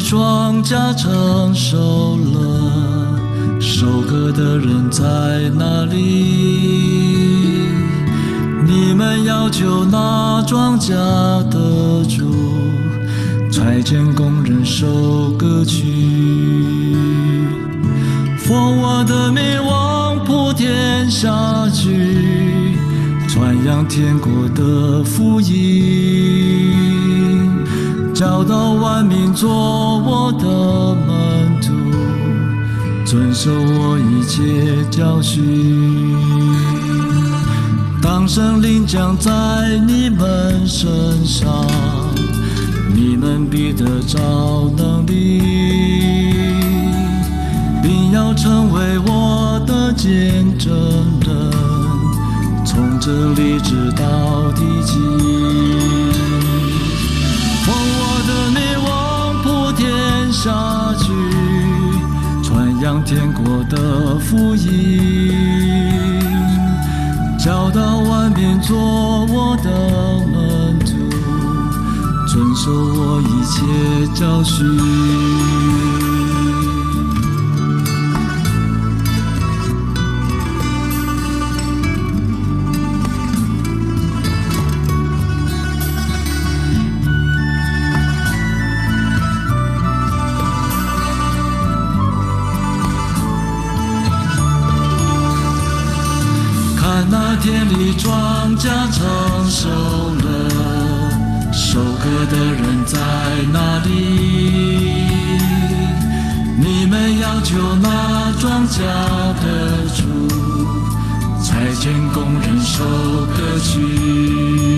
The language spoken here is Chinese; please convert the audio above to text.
庄稼成熟了，收割的人在哪里？你们要求那庄稼的主，裁剪工人收割去。奉我的命，往普天下去，传扬天国的福音。教导万民做我的门徒，遵守我一切教训。当圣灵降在你们身上，你们必得着能力，并要成为我的见证人，从这里直到地极。下去，传扬天国的福音，教导万民做我的门徒，遵守我一切教训。家稼熟了，收割的人在哪里？你们要求那庄稼的主，拆迁工人收割去。